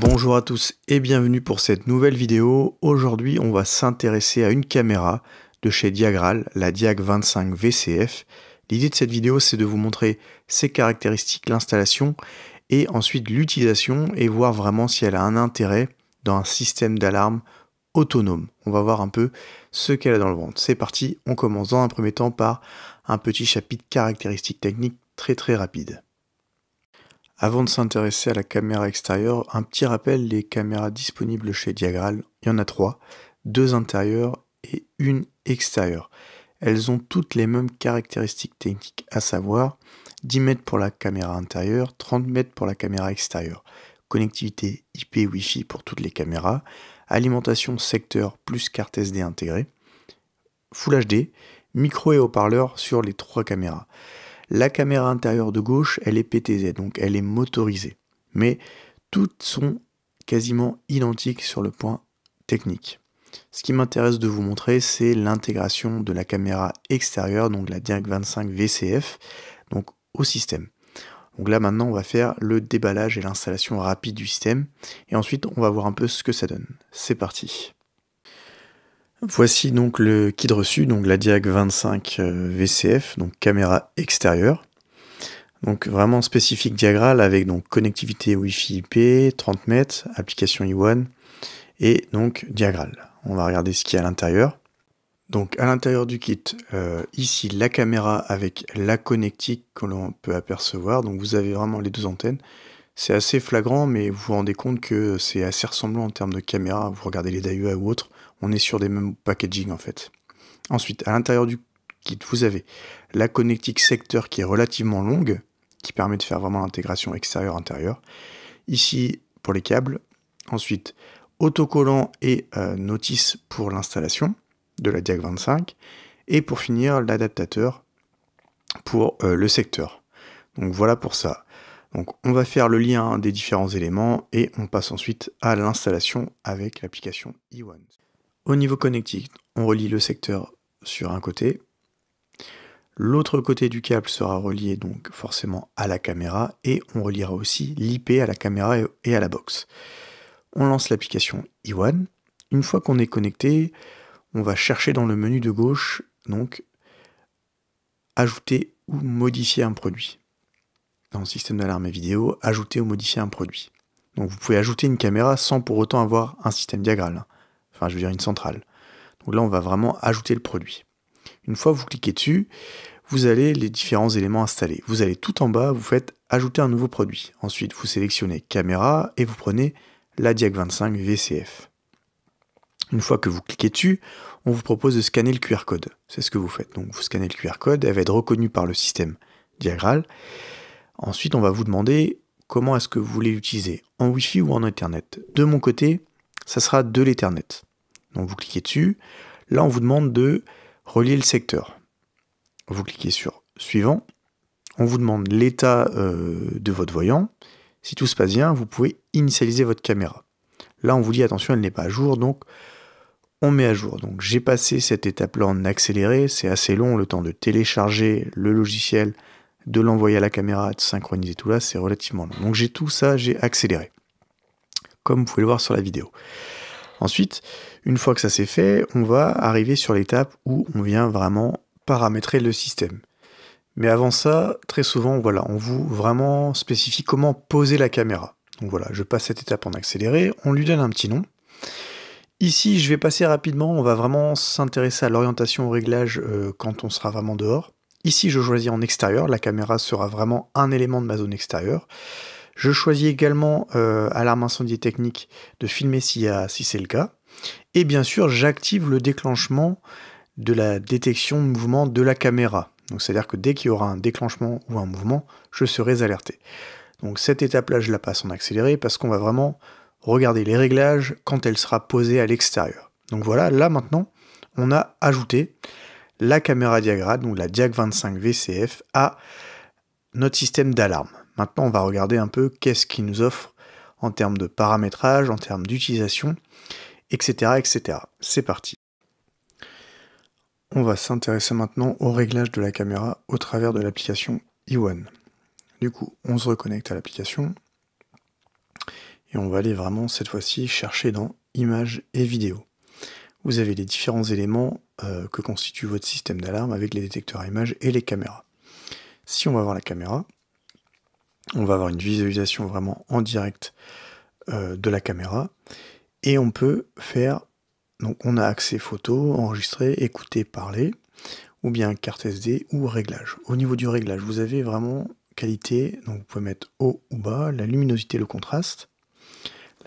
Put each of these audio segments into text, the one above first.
Bonjour à tous et bienvenue pour cette nouvelle vidéo. Aujourd'hui on va s'intéresser à une caméra de chez Diagral, la Diag 25 VCF. L'idée de cette vidéo c'est de vous montrer ses caractéristiques, l'installation et ensuite l'utilisation et voir vraiment si elle a un intérêt dans un système d'alarme autonome. On va voir un peu ce qu'elle a dans le ventre. C'est parti, on commence dans un premier temps par un petit chapitre caractéristiques techniques très très rapide. Avant de s'intéresser à la caméra extérieure, un petit rappel les caméras disponibles chez Diagral. Il y en a trois, deux intérieures et une extérieure. Elles ont toutes les mêmes caractéristiques techniques, à savoir 10 mètres pour la caméra intérieure, 30 mètres pour la caméra extérieure. Connectivité IP Wi-Fi pour toutes les caméras, alimentation secteur plus carte SD intégrée, Full HD, micro et haut-parleur sur les trois caméras. La caméra intérieure de gauche, elle est PTZ, donc elle est motorisée. Mais toutes sont quasiment identiques sur le point technique. Ce qui m'intéresse de vous montrer, c'est l'intégration de la caméra extérieure, donc la diac 25 VCF, donc au système. Donc là maintenant on va faire le déballage et l'installation rapide du système et ensuite on va voir un peu ce que ça donne. C'est parti. Voici donc le kit reçu, donc la Diag 25 euh, VCF, donc caméra extérieure. Donc vraiment spécifique Diagral avec donc connectivité Wi-Fi IP, 30 mètres, application iOne et donc Diagral. On va regarder ce qu'il y a à l'intérieur. Donc à l'intérieur du kit, euh, ici la caméra avec la connectique que l'on peut apercevoir. Donc vous avez vraiment les deux antennes. C'est assez flagrant, mais vous vous rendez compte que c'est assez ressemblant en termes de caméra. Vous regardez les DAIUA ou autres, on est sur des mêmes packaging en fait. Ensuite, à l'intérieur du kit, vous avez la connectique secteur qui est relativement longue, qui permet de faire vraiment l'intégration extérieure intérieur Ici, pour les câbles. Ensuite, autocollant et euh, notice pour l'installation de la DIAC 25. Et pour finir, l'adaptateur pour euh, le secteur. Donc voilà pour ça. Donc on va faire le lien des différents éléments et on passe ensuite à l'installation avec l'application eOne. Au niveau connectique, on relie le secteur sur un côté. L'autre côté du câble sera relié donc forcément à la caméra et on reliera aussi l'IP à la caméra et à la box. On lance l'application Iwan. Une fois qu'on est connecté, on va chercher dans le menu de gauche donc ajouter ou modifier un produit. Dans le système d'alarme et vidéo, ajouter ou modifier un produit. Donc vous pouvez ajouter une caméra sans pour autant avoir un système diagral enfin je veux dire une centrale. Donc là, on va vraiment ajouter le produit. Une fois que vous cliquez dessus, vous allez les différents éléments installés. Vous allez tout en bas, vous faites ajouter un nouveau produit. Ensuite, vous sélectionnez caméra et vous prenez la Diag 25 VCF. Une fois que vous cliquez dessus, on vous propose de scanner le QR code. C'est ce que vous faites. Donc vous scannez le QR code, elle va être reconnue par le système diagral. Ensuite, on va vous demander comment est-ce que vous voulez l'utiliser, en Wi-Fi ou en Ethernet. De mon côté, ça sera de l'Ethernet. Donc vous cliquez dessus. Là, on vous demande de relier le secteur. Vous cliquez sur Suivant. On vous demande l'état euh, de votre voyant. Si tout se passe bien, vous pouvez initialiser votre caméra. Là, on vous dit attention, elle n'est pas à jour, donc on met à jour. Donc j'ai passé cette étape-là en accéléré, c'est assez long le temps de télécharger le logiciel, de l'envoyer à la caméra, de synchroniser tout là, c'est relativement long. Donc j'ai tout ça, j'ai accéléré, comme vous pouvez le voir sur la vidéo. Ensuite, une fois que ça c'est fait, on va arriver sur l'étape où on vient vraiment paramétrer le système. Mais avant ça, très souvent, voilà, on vous vraiment spécifie comment poser la caméra. Donc voilà, je passe cette étape en accéléré, on lui donne un petit nom. Ici, je vais passer rapidement, on va vraiment s'intéresser à l'orientation au réglage euh, quand on sera vraiment dehors. Ici, je choisis en extérieur, la caméra sera vraiment un élément de ma zone extérieure. Je choisis également euh, à l'arme incendie technique de filmer si, euh, si c'est le cas. Et bien sûr, j'active le déclenchement de la détection de mouvement de la caméra. Donc c'est-à-dire que dès qu'il y aura un déclenchement ou un mouvement, je serai alerté. Donc cette étape-là, je la passe en accéléré parce qu'on va vraiment regarder les réglages quand elle sera posée à l'extérieur. Donc voilà, là maintenant, on a ajouté la caméra diagrade, donc la Diag 25 VCF, à notre système d'alarme. Maintenant, on va regarder un peu qu'est-ce qu'il nous offre en termes de paramétrage, en termes d'utilisation, etc. etc. C'est parti. On va s'intéresser maintenant au réglage de la caméra au travers de l'application iOne. E du coup, on se reconnecte à l'application et on va aller vraiment cette fois-ci chercher dans images et vidéos. Vous avez les différents éléments euh, que constitue votre système d'alarme avec les détecteurs à images et les caméras. Si on va voir la caméra, on va avoir une visualisation vraiment en direct euh, de la caméra et on peut faire donc on a accès photo, enregistrer, écouter, parler ou bien carte SD ou réglage. Au niveau du réglage, vous avez vraiment qualité, donc vous pouvez mettre haut ou bas, la luminosité, le contraste,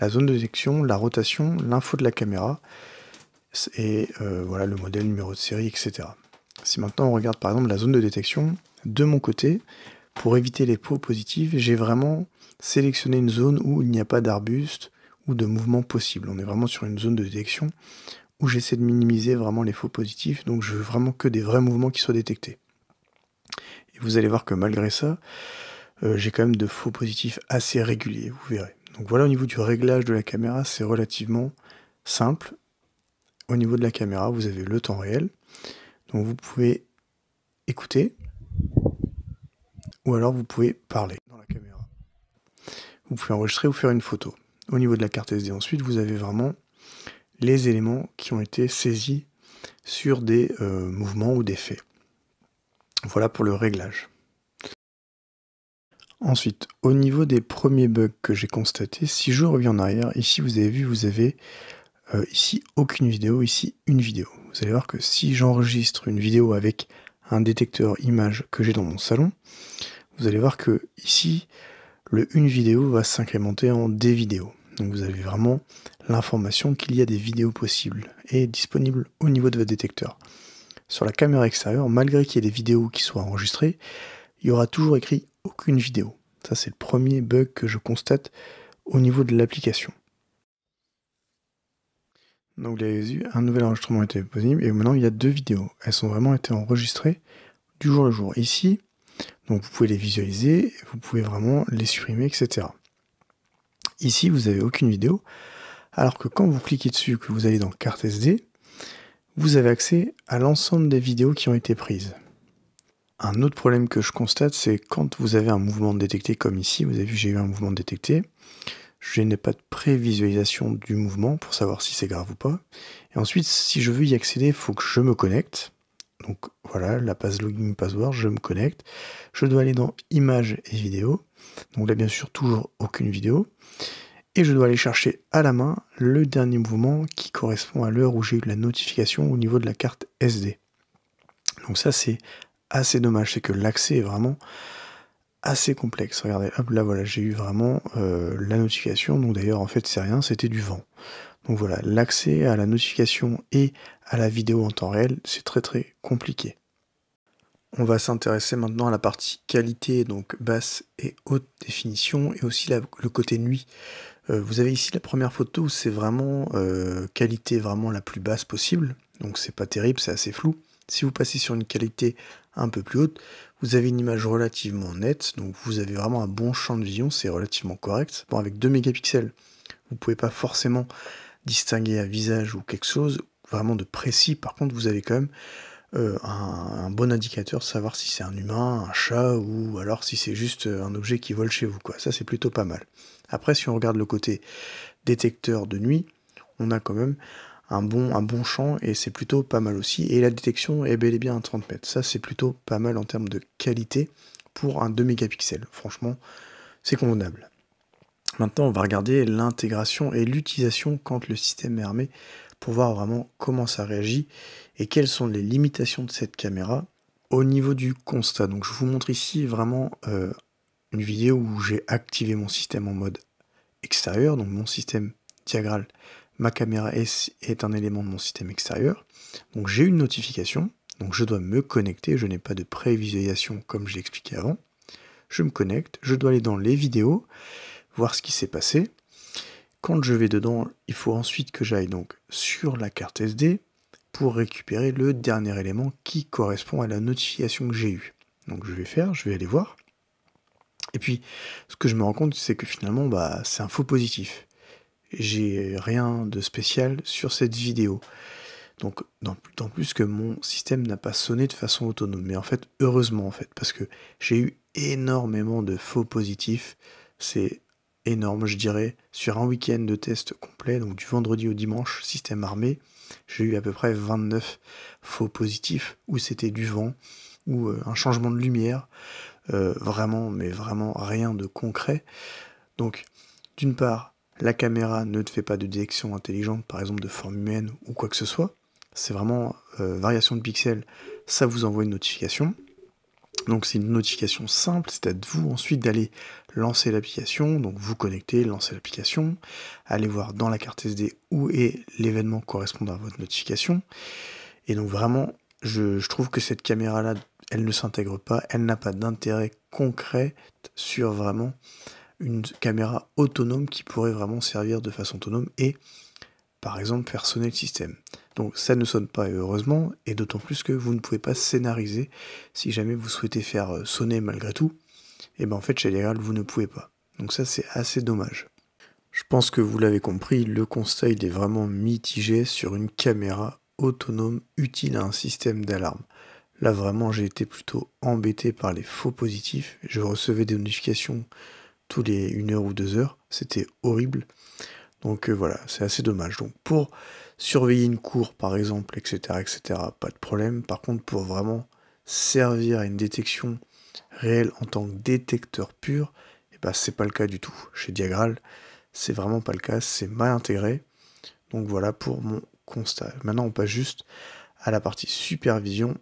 la zone de détection, la rotation, l'info de la caméra et euh, voilà le modèle, numéro de série, etc. Si maintenant on regarde par exemple la zone de détection, de mon côté, pour éviter les faux positifs, j'ai vraiment sélectionné une zone où il n'y a pas d'arbustes ou de mouvements possible. On est vraiment sur une zone de détection où j'essaie de minimiser vraiment les faux positifs, donc je veux vraiment que des vrais mouvements qui soient détectés. Et vous allez voir que malgré ça, euh, j'ai quand même de faux positifs assez réguliers, vous verrez. Donc voilà au niveau du réglage de la caméra, c'est relativement simple. Au niveau de la caméra, vous avez le temps réel. Donc vous pouvez écouter, ou alors vous pouvez parler dans la caméra. Vous pouvez enregistrer ou faire une photo. Au niveau de la carte SD ensuite, vous avez vraiment les éléments qui ont été saisis sur des euh, mouvements ou des faits. Voilà pour le réglage. Ensuite, au niveau des premiers bugs que j'ai constatés, si je reviens en arrière, ici vous avez vu, vous avez euh, ici aucune vidéo, ici une vidéo. Vous allez voir que si j'enregistre une vidéo avec un détecteur image que j'ai dans mon salon, vous allez voir que ici, le une vidéo va s'incrémenter en des vidéos. Donc vous avez vraiment l'information qu'il y a des vidéos possibles et disponibles au niveau de votre détecteur. Sur la caméra extérieure, malgré qu'il y ait des vidéos qui soient enregistrées, il y aura toujours écrit aucune vidéo. Ça c'est le premier bug que je constate au niveau de l'application. Donc vous avez vu, un nouvel enregistrement était possible et maintenant il y a deux vidéos. Elles ont vraiment été enregistrées du jour au jour. Ici, donc vous pouvez les visualiser, vous pouvez vraiment les supprimer, etc. Ici, vous n'avez aucune vidéo, alors que quand vous cliquez dessus, que vous allez dans carte SD, vous avez accès à l'ensemble des vidéos qui ont été prises. Un autre problème que je constate, c'est quand vous avez un mouvement détecté comme ici, vous avez vu j'ai eu un mouvement détecté, je n'ai pas de prévisualisation du mouvement pour savoir si c'est grave ou pas. Et ensuite, si je veux y accéder, il faut que je me connecte. Donc voilà, la passe login password, je me connecte. Je dois aller dans images et vidéos. Donc là, bien sûr, toujours aucune vidéo. Et je dois aller chercher à la main le dernier mouvement qui correspond à l'heure où j'ai eu la notification au niveau de la carte SD. Donc ça, c'est assez dommage, c'est que l'accès est vraiment assez complexe. Regardez, hop, là voilà, j'ai eu vraiment euh, la notification. Donc d'ailleurs, en fait, c'est rien, c'était du vent. Donc voilà, l'accès à la notification et à la vidéo en temps réel, c'est très très compliqué. On va s'intéresser maintenant à la partie qualité, donc basse et haute définition, et aussi la, le côté nuit. Euh, vous avez ici la première photo, c'est vraiment euh, qualité vraiment la plus basse possible, donc c'est pas terrible, c'est assez flou. Si vous passez sur une qualité un peu plus haute, vous avez une image relativement nette, donc vous avez vraiment un bon champ de vision, c'est relativement correct. Bon, avec 2 mégapixels, vous pouvez pas forcément distinguer un visage ou quelque chose vraiment de précis. Par contre, vous avez quand même euh, un, bon indicateur savoir si c'est un humain, un chat ou alors si c'est juste euh, un objet qui vole chez vous. Quoi. Ça, c'est plutôt pas mal. Après, si on regarde le côté détecteur de nuit, on a quand même un bon, un bon champ et c'est plutôt pas mal aussi. Et la détection est bel et bien à 30 mètres. Ça, c'est plutôt pas mal en termes de qualité pour un 2 mégapixels. Franchement, c'est convenable. Maintenant, on va regarder l'intégration et l'utilisation quand le système est armé pour voir vraiment comment ça réagit et quelles sont les limitations de cette caméra au niveau du constat. Donc, je vous montre ici vraiment euh, une vidéo où j'ai activé mon système en mode extérieur, donc mon système diagral ma caméra S est un élément de mon système extérieur. Donc j'ai une notification, donc je dois me connecter, je n'ai pas de prévisualisation comme je l'ai expliqué avant. Je me connecte, je dois aller dans les vidéos, voir ce qui s'est passé. Quand je vais dedans, il faut ensuite que j'aille donc sur la carte SD pour récupérer le dernier élément qui correspond à la notification que j'ai eue. Donc je vais faire, je vais aller voir. Et puis, ce que je me rends compte, c'est que finalement, bah, c'est un faux positif j'ai rien de spécial sur cette vidéo. Donc, d'autant plus que mon système n'a pas sonné de façon autonome. Mais en fait, heureusement, en fait, parce que j'ai eu énormément de faux positifs. C'est énorme, je dirais. Sur un week-end de test complet, donc du vendredi au dimanche, système armé, j'ai eu à peu près 29 faux positifs où c'était du vent, ou euh, un changement de lumière. Euh, vraiment, mais vraiment rien de concret. Donc, d'une part, la caméra ne te fait pas de détection intelligente, par exemple de forme humaine ou quoi que ce soit. C'est vraiment euh, variation de pixels, ça vous envoie une notification. Donc c'est une notification simple, c'est à vous ensuite d'aller lancer l'application, donc vous connecter, lancer l'application, aller voir dans la carte SD où est l'événement correspondant à votre notification. Et donc vraiment, je trouve que cette caméra-là, elle ne s'intègre pas, elle n'a pas d'intérêt concret sur vraiment une caméra autonome qui pourrait vraiment servir de façon autonome et par exemple faire sonner le système. Donc ça ne sonne pas heureusement, et d'autant plus que vous ne pouvez pas scénariser si jamais vous souhaitez faire euh, sonner malgré tout, et eh bien en fait chez Legal vous ne pouvez pas. Donc ça c'est assez dommage. Je pense que vous l'avez compris, le constat il est vraiment mitigé sur une caméra autonome utile à un système d'alarme. Là vraiment j'ai été plutôt embêté par les faux positifs, je recevais des notifications tous les une heure ou deux heures. C'était horrible. Donc euh, voilà, c'est assez dommage. Donc pour surveiller une cour, par exemple, etc., etc., pas de problème. Par contre, pour vraiment servir à une détection réelle en tant que détecteur pur, et eh ben, c'est pas le cas du tout. Chez Diagral, c'est vraiment pas le cas, c'est mal intégré. Donc voilà pour mon constat. Maintenant, on passe juste à la partie supervision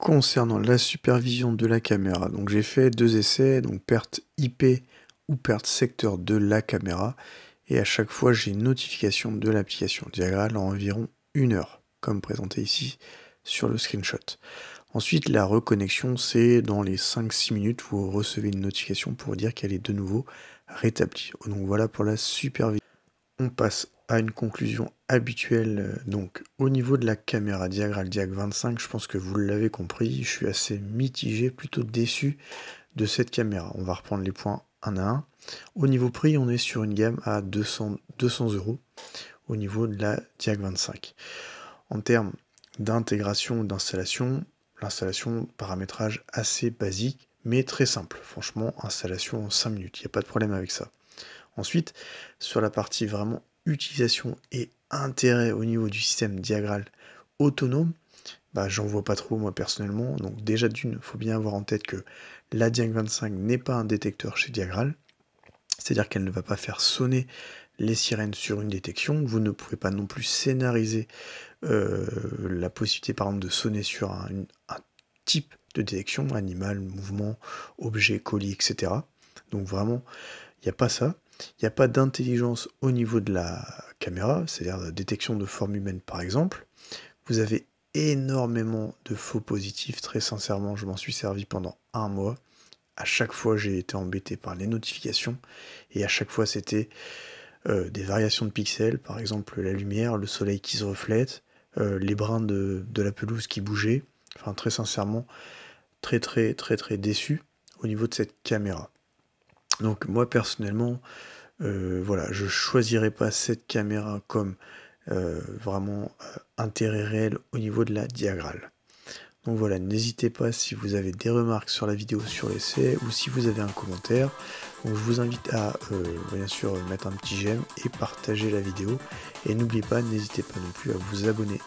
Concernant la supervision de la caméra, donc j'ai fait deux essais, donc perte IP ou perte secteur de la caméra, et à chaque fois j'ai une notification de l'application diagrale en environ une heure, comme présenté ici sur le screenshot. Ensuite, la reconnexion, c'est dans les 5-6 minutes vous recevez une notification pour dire qu'elle est de nouveau rétablie. Donc voilà pour la supervision. On passe une conclusion habituelle. Euh, donc au niveau de la caméra Diagral 25, je pense que vous l'avez compris, je suis assez mitigé, plutôt déçu de cette caméra. On va reprendre les points un à un. Au niveau prix, on est sur une gamme à 200, 200 euros au niveau de la Diag 25. En termes d'intégration, d'installation, l'installation, paramétrage assez basique, mais très simple. Franchement, installation en 5 minutes, il n'y a pas de problème avec ça. Ensuite, sur la partie vraiment utilisation et intérêt au niveau du système diagral autonome, bah, j'en vois pas trop moi personnellement. Donc déjà d'une, il faut bien avoir en tête que la Diag 25 n'est pas un détecteur chez Diagral. C'est-à-dire qu'elle ne va pas faire sonner les sirènes sur une détection. Vous ne pouvez pas non plus scénariser euh, la possibilité par exemple de sonner sur un type de détection, animal, mouvement, objet, colis, etc. Donc vraiment, il n'y a pas ça. Il n'y a pas d'intelligence au niveau de la caméra, c'est-à-dire la détection de forme humaine par exemple. Vous avez énormément de faux positifs, très sincèrement, je m'en suis servi pendant un mois. À chaque fois, j'ai été embêté par les notifications, et à chaque fois, c'était euh, des variations de pixels, par exemple la lumière, le soleil qui se reflète, euh, les brins de, de, la pelouse qui bougeaient. Enfin, très sincèrement, très très très très déçu au niveau de cette caméra. Donc moi personnellement, euh, voilà, je choisirais pas cette caméra comme euh, vraiment euh, intérêt réel au niveau de la diagrale. Donc voilà, n'hésitez pas si vous avez des remarques sur la vidéo sur l'essai ou si vous avez un commentaire. je vous invite à bien sûr mettre un petit j'aime et partager la vidéo. Et n'oubliez pas, n'hésitez pas non plus à vous abonner